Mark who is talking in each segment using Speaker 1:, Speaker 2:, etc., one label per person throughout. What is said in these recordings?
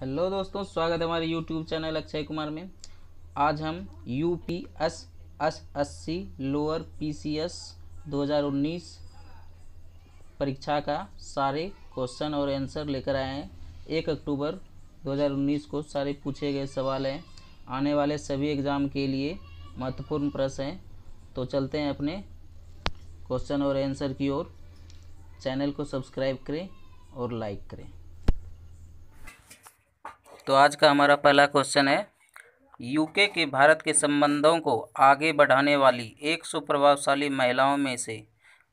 Speaker 1: hello दोस्तों स्वागत है हमारे यूट्यूब चैनल अक्षय कुमार में आज हम U P S S S C lower P C S दो हज़ार उन्नीस परीक्षा का सारे क्वेश्चन और आंसर लेकर आए हैं एक अक्टूबर दो हज़ार उन्नीस को सारे पूछे गए सवाल हैं आने वाले सभी एग्ज़ाम के लिए महत्वपूर्ण प्रश्न हैं तो चलते हैं अपने क्वेश्चन और आंसर की ओर चैनल को सब्सक्राइब करें और लाइक करें तो आज का हमारा पहला क्वेश्चन है यूके के भारत के संबंधों को आगे बढ़ाने वाली एक सौ प्रभावशाली महिलाओं में से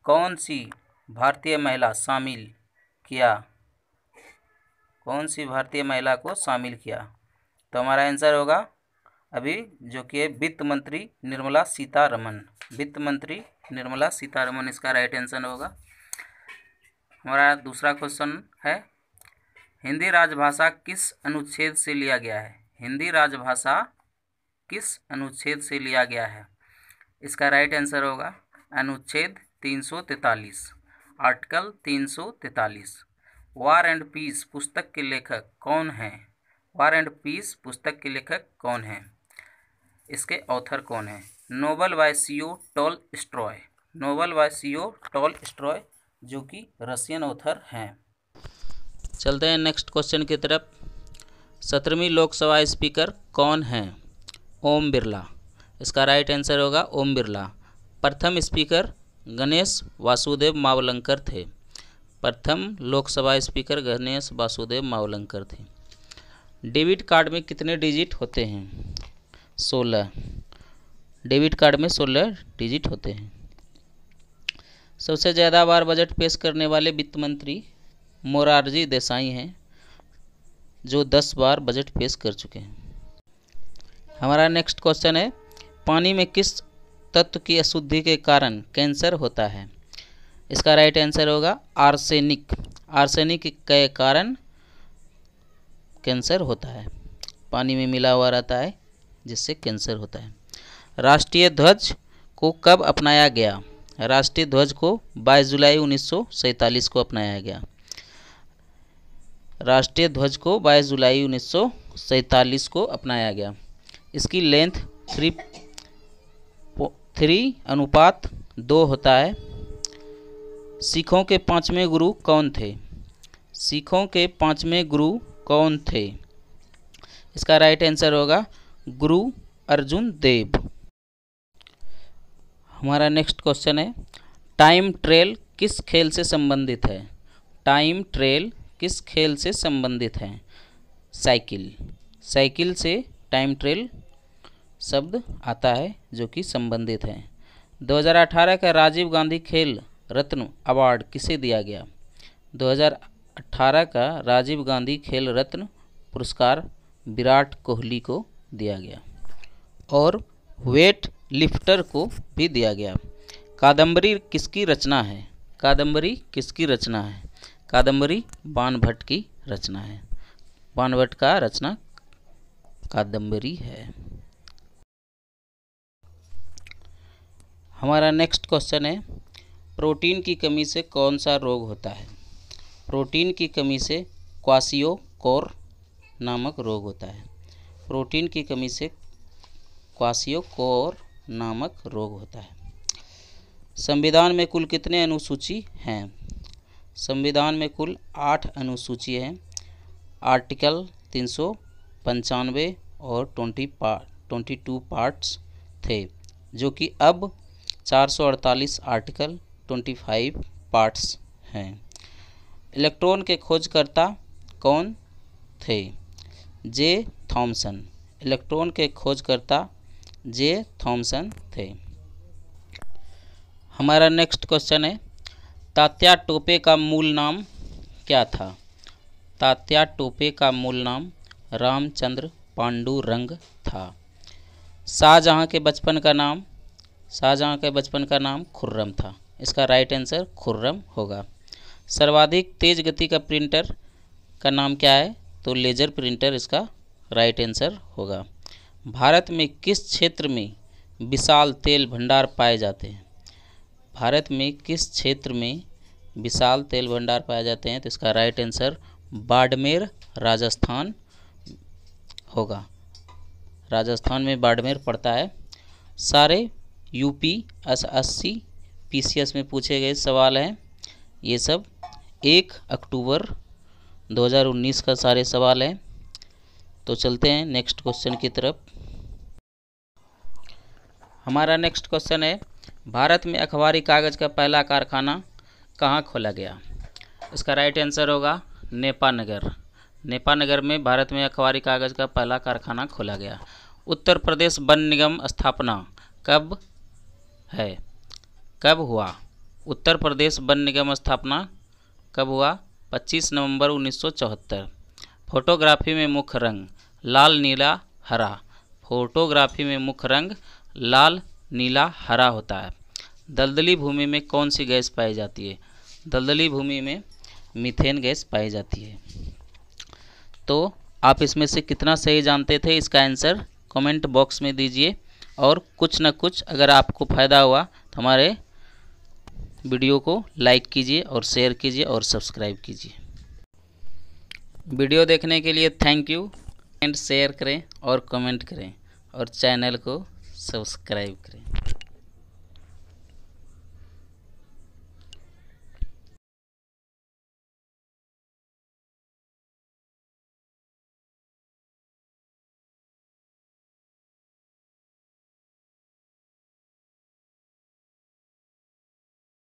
Speaker 1: कौन सी भारतीय महिला शामिल किया कौन सी भारतीय महिला को शामिल किया तो हमारा आंसर होगा अभी जो कि वित्त मंत्री निर्मला सीतारमन वित्त मंत्री निर्मला सीतारमन इसका राइट आंसर होगा हमारा दूसरा क्वेश्चन है हिंदी राजभाषा किस अनुच्छेद से लिया गया है हिंदी राजभाषा किस अनुच्छेद से लिया गया है इसका राइट आंसर होगा अनुच्छेद तीन सौ तैतालीस आर्टिकल तीन सौ तैतालीस वार एंड पीस पुस्तक के लेखक कौन हैं वार एंड पीस पुस्तक के लेखक कौन हैं इसके ऑथर कौन हैं noble Y C O Tolstoy noble Y C O Tolstoy जो कि रशियन ऑथर हैं चलते हैं नेक्स्ट क्वेश्चन की तरफ सत्रहवीं लोकसभा स्पीकर कौन हैं ओम बिरला इसका राइट आंसर होगा ओम बिरला प्रथम स्पीकर गणेश वासुदेव मावलंकर थे प्रथम लोकसभा स्पीकर गणेश वासुदेव मावलंकर थे डेबिट कार्ड में कितने डिजिट होते हैं सोलह डेबिट कार्ड में सोलह डिजिट होते हैं सबसे ज़्यादा बार बजट पेश करने वाले वित्त मंत्री मोरारजी देसाई हैं जो दस बार बजट पेश कर चुके हैं हमारा नेक्स्ट क्वेश्चन है पानी में किस तत्व की अशुद्धि के कारण कैंसर होता है इसका राइट आंसर होगा आर्सेनिक आर्सेनिक के कारण कैंसर होता है पानी में मिला हुआ रहता है जिससे कैंसर होता है राष्ट्रीय ध्वज को कब अपनाया गया राष्ट्रीय ध्वज को 22 जुलाई उन्नीस को अपनाया गया राष्ट्रीय ध्वज को 22 जुलाई उन्नीस को अपनाया गया इसकी लेंथ थ्री थ्री अनुपात दो होता है सिखों के पांचवें गुरु कौन थे सिखों के पांचवें गुरु कौन थे इसका राइट आंसर होगा गुरु अर्जुन देव हमारा नेक्स्ट क्वेश्चन है टाइम ट्रेल किस खेल से संबंधित है टाइम ट्रेल किस खेल से संबंधित हैं साइकिल साइकिल से टाइम ट्रेल शब्द आता है जो कि संबंधित है 2018 का राजीव गांधी खेल रत्न अवार्ड किसे दिया गया 2018 का राजीव गांधी खेल रत्न पुरस्कार विराट कोहली को दिया गया और वेट लिफ्टर को भी दिया गया कादम्बरी किसकी रचना है कादम्बरी किसकी रचना है कादम्बरी बाणभट्ट की रचना है बाणभट्ट का रचना कादम्बरी है हमारा नेक्स्ट क्वेश्चन है प्रोटीन की कमी से कौन सा रोग होता है प्रोटीन की कमी से क्वासियो कोर नामक रोग होता है प्रोटीन की कमी से क्वासियो कोर नामक रोग होता है संविधान में कुल कितने अनुसूची हैं संविधान में कुल आठ अनुसूची हैं आर्टिकल तीन सौ पंचानवे और ट्वेंटी पा ट्वेंटी टू पार्ट्स थे जो कि अब चार सौ अड़तालीस आर्टिकल ट्वेंटी फाइव पार्ट्स हैं इलेक्ट्रॉन के खोजकर्ता कौन थे जे थॉमसन इलेक्ट्रॉन के खोजकर्ता जे थॉमसन थे हमारा नेक्स्ट क्वेश्चन है तात्या टोपे का मूल नाम क्या था तात्या टोपे का मूल नाम रामचंद्र पांडू रंग था शाहजहाँ के बचपन का नाम शाहजहाँ के बचपन का नाम खुर्रम था इसका राइट आंसर खुर्रम होगा सर्वाधिक तेज गति का प्रिंटर का नाम क्या है तो लेजर प्रिंटर इसका राइट आंसर होगा भारत में किस क्षेत्र में विशाल तेल भंडार पाए जाते हैं भारत में किस क्षेत्र में विशाल तेल भंडार पाए जाते हैं तो इसका राइट आंसर बाड़मेर राजस्थान होगा राजस्थान में बाड़मेर पड़ता है सारे यूपी एस अस्सी एस में पूछे गए सवाल हैं ये सब एक अक्टूबर 2019 का सारे सवाल हैं तो चलते हैं नेक्स्ट क्वेश्चन की तरफ हमारा नेक्स्ट क्वेश्चन है भारत में अखबारी कागज़ का पहला कारखाना कहाँ खोला गया इसका राइट आंसर होगा नेपानगर नेपानगर में भारत में अखबारी कागज़ का पहला कारखाना खोला गया उत्तर प्रदेश वन निगम स्थापना कब है कब हुआ उत्तर प्रदेश वन निगम स्थापना कब हुआ 25 नवंबर 1974 फोटोग्राफी में मुख्य रंग लाल नीला हरा फोटोग्राफी में मुख्य रंग लाल नीला हरा होता है दलदली भूमि में कौन सी गैस पाई जाती है दलदली भूमि में मीथेन गैस पाई जाती है तो आप इसमें से कितना सही जानते थे इसका आंसर कमेंट बॉक्स में दीजिए और कुछ ना कुछ अगर आपको फ़ायदा हुआ तो हमारे वीडियो को लाइक कीजिए और शेयर कीजिए और सब्सक्राइब कीजिए वीडियो देखने के लिए थैंक यू एंड शेयर करें और कमेंट करें और चैनल को सब्सक्राइब करें